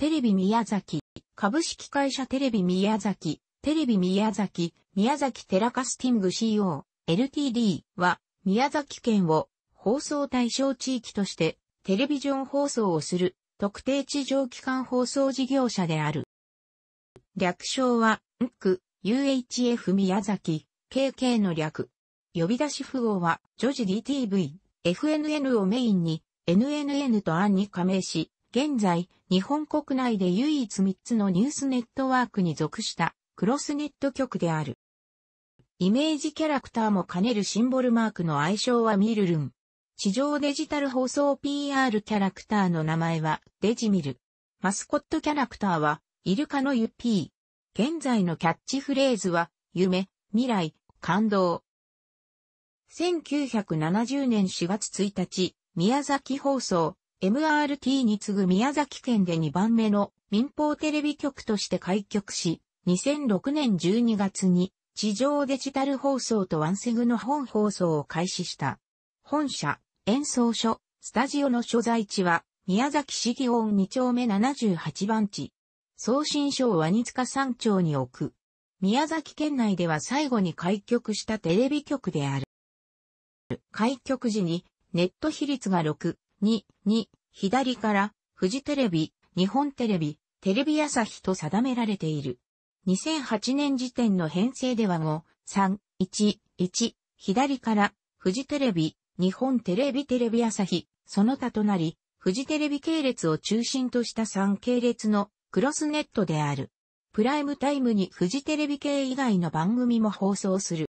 テレビ宮崎、株式会社テレビ宮崎、テレビ宮崎、宮崎テラカスティング CO、LTD は、宮崎県を放送対象地域として、テレビジョン放送をする特定地上機関放送事業者である。略称は、NC、UHF 宮崎、KK の略。呼び出し符号は、ョジ DTV、FNN をメインに、NNN と案に加盟し、現在、日本国内で唯一3つのニュースネットワークに属したクロスネット局である。イメージキャラクターも兼ねるシンボルマークの愛称はミルルン。地上デジタル放送 PR キャラクターの名前はデジミル。マスコットキャラクターはイルカのユッピー。現在のキャッチフレーズは夢、未来、感動。1970年4月1日、宮崎放送、MRT に次ぐ宮崎県で2番目の民放テレビ局として開局し、2006年12月に地上デジタル放送とワンセグの本放送を開始した。本社、演奏所、スタジオの所在地は宮崎市祇園2丁目78番地。送信所をワニカ山丁に置く。宮崎県内では最後に開局したテレビ局である。開局時にネット比率が6、2、2、左から、フジテレビ、日本テレビ、テレビ朝日と定められている。2008年時点の編成では5、3、1、1、左から、フジテレビ、日本テレビテレビ朝日、その他となり、フジテレビ系列を中心とした3系列のクロスネットである。プライムタイムにフジテレビ系以外の番組も放送する。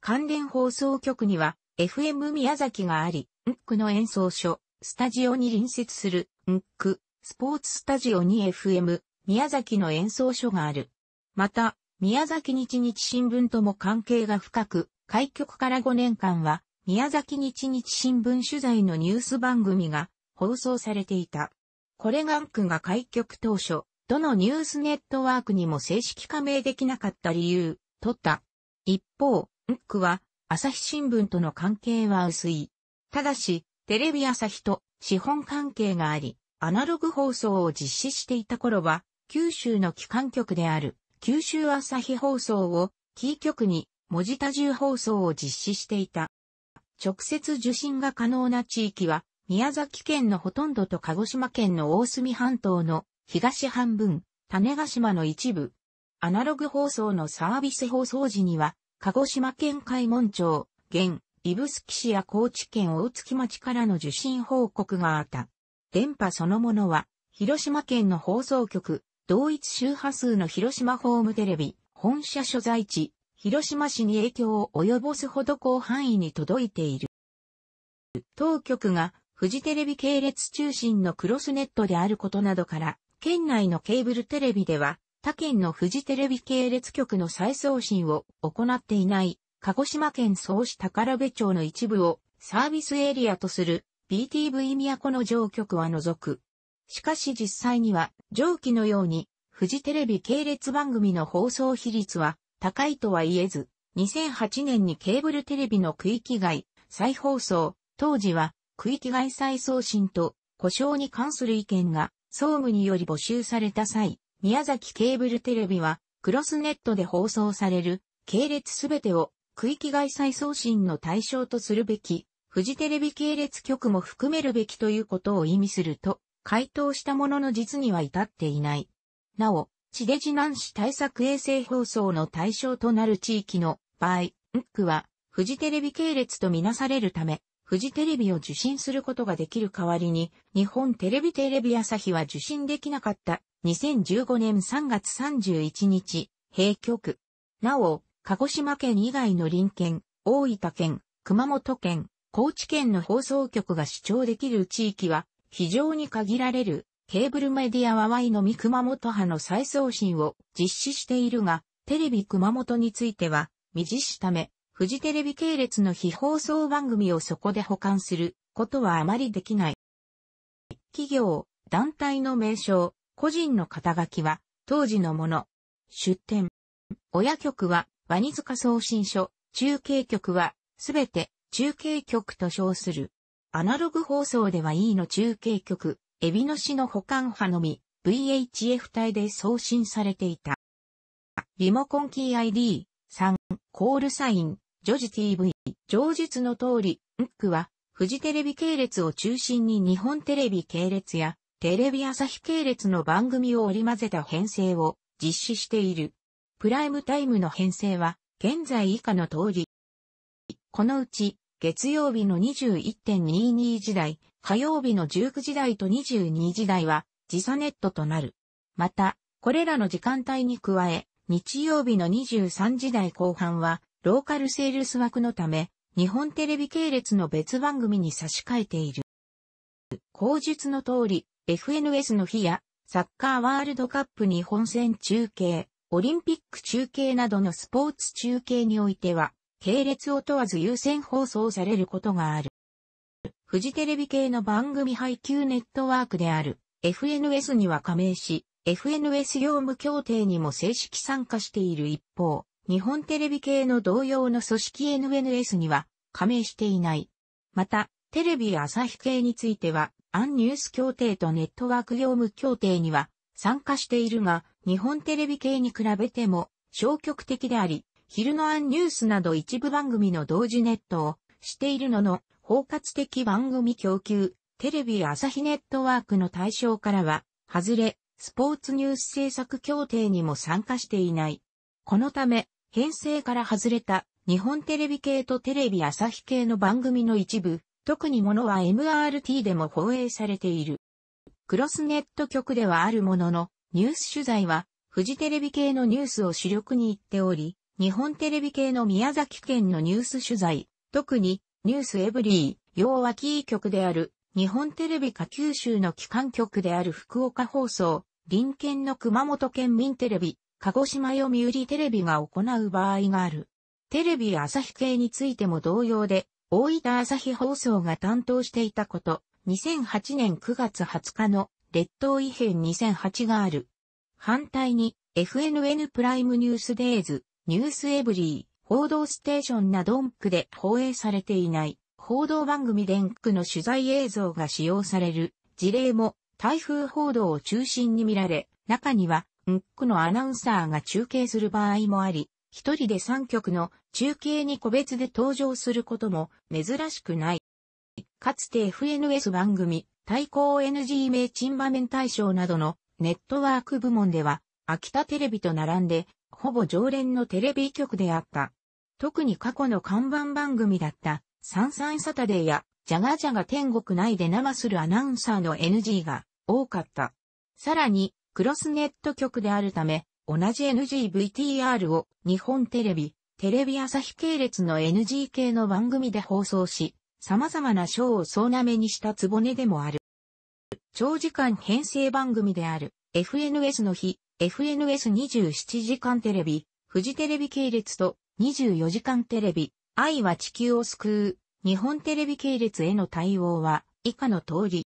関連放送局には FM 宮崎があり、ンクの演奏所、スタジオに隣接する、ンク、スポーツスタジオに FM、宮崎の演奏所がある。また、宮崎日日新聞とも関係が深く、開局から5年間は、宮崎日日新聞取材のニュース番組が放送されていた。これがンクが開局当初、どのニュースネットワークにも正式加盟できなかった理由、とった。一方、ンクは、朝日新聞との関係は薄い。ただし、テレビ朝日と資本関係があり、アナログ放送を実施していた頃は、九州の機関局である九州朝日放送をキー局に文字多重放送を実施していた。直接受信が可能な地域は、宮崎県のほとんどと鹿児島県の大隅半島の東半分、種ヶ島の一部。アナログ放送のサービス放送時には、鹿児島県海門町、現、指宿市や高知県大月町からの受信報告があった。電波そのものは、広島県の放送局、同一周波数の広島ホームテレビ、本社所在地、広島市に影響を及ぼすほど広範囲に届いている。当局が、フジテレビ系列中心のクロスネットであることなどから、県内のケーブルテレビでは、他県のフジテレビ系列局の再送信を行っていない鹿児島県総市宝部町の一部をサービスエリアとする BTV 都の上局は除く。しかし実際には上記のようにフジテレビ系列番組の放送比率は高いとは言えず、2008年にケーブルテレビの区域外、再放送、当時は区域外再送信と故障に関する意見が総務により募集された際、宮崎ケーブルテレビはクロスネットで放送される系列すべてを区域外再送信の対象とするべき、フジテレビ系列局も含めるべきということを意味すると、回答したものの実には至っていない。なお、地デジ南市対策衛星放送の対象となる地域の場合、ムックは、フジテレビ系列とみなされるため、フジテレビを受信することができる代わりに、日本テレビテレビ朝日は受信できなかった2015年3月31日、閉局。なお、鹿児島県以外の隣県、大分県、熊本県、高知県の放送局が視聴できる地域は非常に限られるケーブルメディアワワイのみ熊本派の再送信を実施しているが、テレビ熊本については未実施ため、フジテレビ系列の非放送番組をそこで保管することはあまりできない。企業、団体の名称、個人の肩書きは当時のもの。出展。親局はワニ塚送信所、中継局は、すべて中継局と称する。アナログ放送では E の中継局、エビの市の保管派のみ、VHF 帯で送信されていた。リモコンキー ID、3、コールサイン、ジョジ TV、上述の通り、ムックは、フジテレビ系列を中心に日本テレビ系列や、テレビ朝日系列の番組を織り交ぜた編成を実施している。プライムタイムの編成は、現在以下の通り。このうち、月曜日の21.22時台、火曜日の19時台と22時台は、時差ネットとなる。また、これらの時間帯に加え、日曜日の23時台後半は、ローカルセールス枠のため、日本テレビ系列の別番組に差し替えている。口述の通り、FNS の日や、サッカーワールドカップ日本戦中継、オリンピック中継などのスポーツ中継においては、系列を問わず優先放送されることがある。フジテレビ系の番組配給ネットワークである FNS には加盟し、FNS 業務協定にも正式参加している一方、日本テレビ系の同様の組織 NNS には加盟していない。また、テレビ朝日系については、アンニュース協定とネットワーク業務協定には参加しているが、日本テレビ系に比べても消極的であり、昼のアンニュースなど一部番組の同時ネットをしているのの、包括的番組供給、テレビ朝日ネットワークの対象からは、外れ、スポーツニュース制作協定にも参加していない。このため、編成から外れた日本テレビ系とテレビ朝日系の番組の一部、特にものは MRT でも放映されている。クロスネット局ではあるものの、ニュース取材は、フジテレビ系のニュースを主力に言っており、日本テレビ系の宮崎県のニュース取材、特に、ニュースエブリー、要はキー局である、日本テレビ下九州の機関局である福岡放送、隣県の熊本県民テレビ、鹿児島読売テレビが行う場合がある。テレビ朝日系についても同様で、大分朝日放送が担当していたこと、2008年9月20日の列島異変2008がある。反対に、FNN プライムニュースデイズ、ニュースエブリー、報道ステーションなどンクで放映されていない、報道番組ンクの取材映像が使用される事例も台風報道を中心に見られ、中には、ンクのアナウンサーが中継する場合もあり、一人で三局の中継に個別で登場することも珍しくない。かつて FNS 番組、対抗 NG 名チン場面対象などのネットワーク部門では、秋田テレビと並んで、ほぼ常連のテレビ局であった。特に過去の看板番組だった、サンサンサタデーや、ジャガジャガ天国内で生するアナウンサーの NG が多かった。さらに、クロスネット局であるため、同じ NGVTR を日本テレビ、テレビ朝日系列の NG 系の番組で放送し、様々な賞を総なめにしたつぼねでもある。長時間編成番組である FNS の日、FNS27 時間テレビ、富士テレビ系列と24時間テレビ、愛は地球を救う、日本テレビ系列への対応は以下の通り。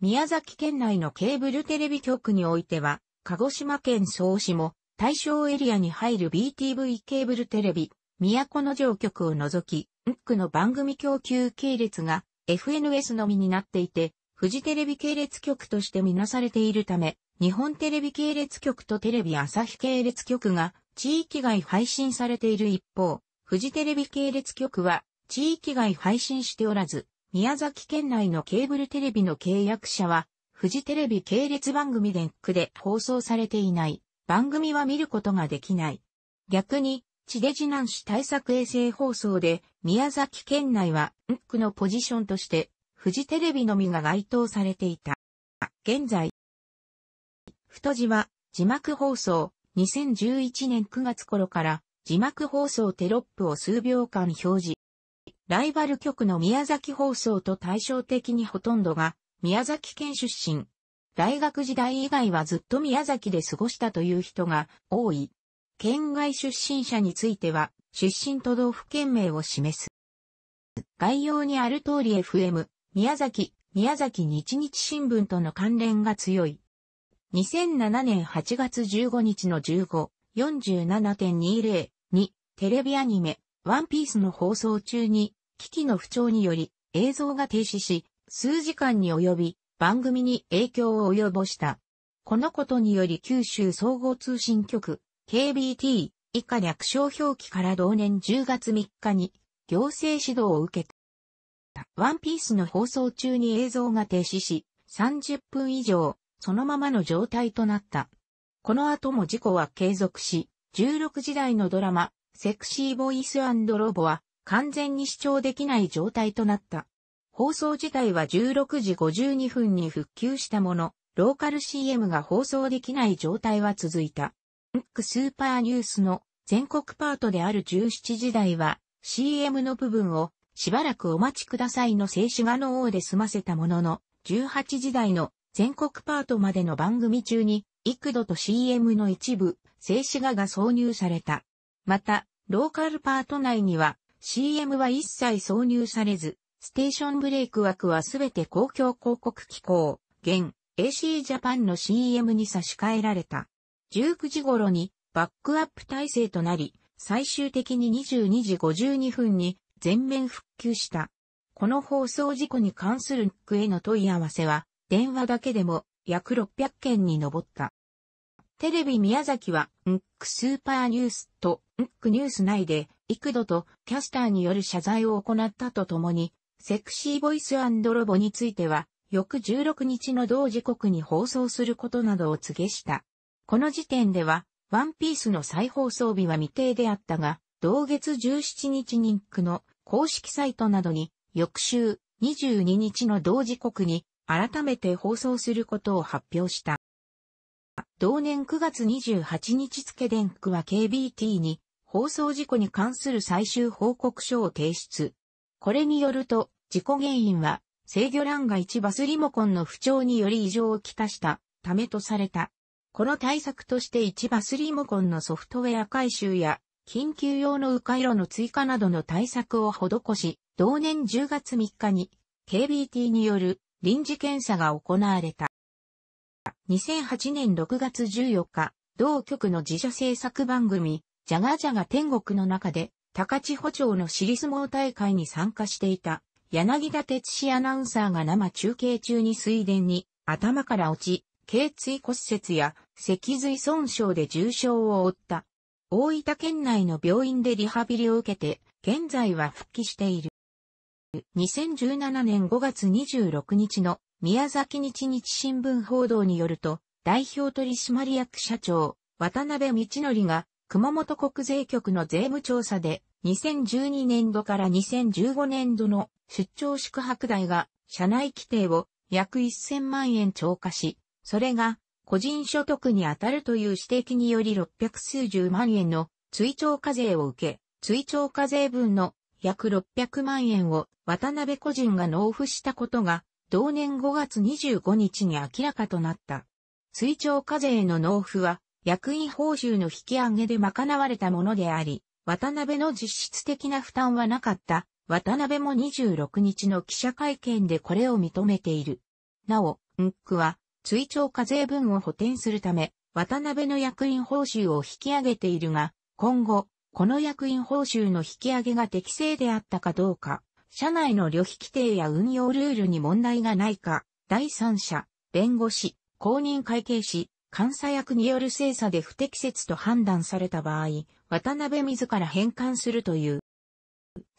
宮崎県内のケーブルテレビ局においては、鹿児島県総市も対象エリアに入る BTV ケーブルテレビ、都の城局を除き、ムックの番組供給系列が FNS のみになっていて、フジテレビ系列局としてみなされているため、日本テレビ系列局とテレビ朝日系列局が地域外配信されている一方、フジテレビ系列局は地域外配信しておらず、宮崎県内のケーブルテレビの契約者は、フジテレビ系列番組ックで放送されていない、番組は見ることができない。逆に、地デジ南市対策衛星放送で、宮崎県内は、ンクのポジションとして、富士テレビのみが該当されていた。現在、太字は、字幕放送、2011年9月頃から、字幕放送テロップを数秒間表示。ライバル局の宮崎放送と対照的にほとんどが、宮崎県出身。大学時代以外はずっと宮崎で過ごしたという人が多い。県外出身者については、出身都道府県名を示す。概要にある通り FM、宮崎、宮崎日日新聞との関連が強い。2007年8月15日の15、47.20に、テレビアニメ、ワンピースの放送中に、機器の不調により映像が停止し、数時間に及び番組に影響を及ぼした。このことにより九州総合通信局、KBT 以下略称表記から同年10月3日に行政指導を受けた。ワンピースの放送中に映像が停止し、30分以上、そのままの状態となった。この後も事故は継続し、16時台のドラマ、セクシーボイスロボは完全に視聴できない状態となった。放送自体は16時52分に復旧したもの、ローカル CM が放送できない状態は続いた。フックスーパーニュースの全国パートである17時台は CM の部分をしばらくお待ちくださいの静止画の王で済ませたものの18時台の全国パートまでの番組中に幾度と CM の一部静止画が挿入された。また、ローカルパート内には CM は一切挿入されず、ステーションブレイク枠はすべて公共広告機構、現 AC ジャパンの CM に差し替えられた。19時頃にバックアップ体制となり、最終的に22時52分に全面復旧した。この放送事故に関する区への問い合わせは、電話だけでも約600件に上った。テレビ宮崎は、ンックスーパーニュースと、ンックニュース内で、幾度とキャスターによる謝罪を行ったとともに、セクシーボイスロボについては、翌16日の同時刻に放送することなどを告げした。この時点では、ワンピースの再放送日は未定であったが、同月17日人区の公式サイトなどに、翌週22日の同時刻に改めて放送することを発表した。同年9月28日付電区は KBT に放送事故に関する最終報告書を提出。これによると、事故原因は制御欄が1バスリモコンの不調により異常をきたしたためとされた。この対策として1バスリモコンのソフトウェア回収や、緊急用の迂回路の追加などの対策を施し、同年10月3日に KBT による臨時検査が行われた。2008年6月14日、同局の自社制作番組、ジャガジャガ天国の中で、高千穂町の尻相撲大会に参加していた、柳田哲司アナウンサーが生中継中に水田に頭から落ち、頸椎骨折や脊髄損傷で重傷を負った。大分県内の病院でリハビリを受けて、現在は復帰している。2017年5月26日の宮崎日日新聞報道によると、代表取締役社長、渡辺道則が、熊本国税局の税務調査で、2012年度から2015年度の出張宿泊代が、社内規定を約1000万円超過し、それが個人所得に当たるという指摘により600数十万円の追徴課税を受け、追徴課税分の約600万円を渡辺個人が納付したことが、同年5月25日に明らかとなった。追徴課税の納付は、役員報酬の引き上げで賄われたものであり、渡辺の実質的な負担はなかった。渡辺も26日の記者会見でこれを認めている。なお、ンックは、追徴課税分を補填するため、渡辺の役員報酬を引き上げているが、今後、この役員報酬の引き上げが適正であったかどうか、社内の旅費規定や運用ルールに問題がないか、第三者、弁護士、公認会計士、監査役による精査で不適切と判断された場合、渡辺自ら返還するという。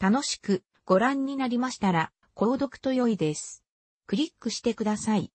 楽しくご覧になりましたら、購読と良いです。クリックしてください。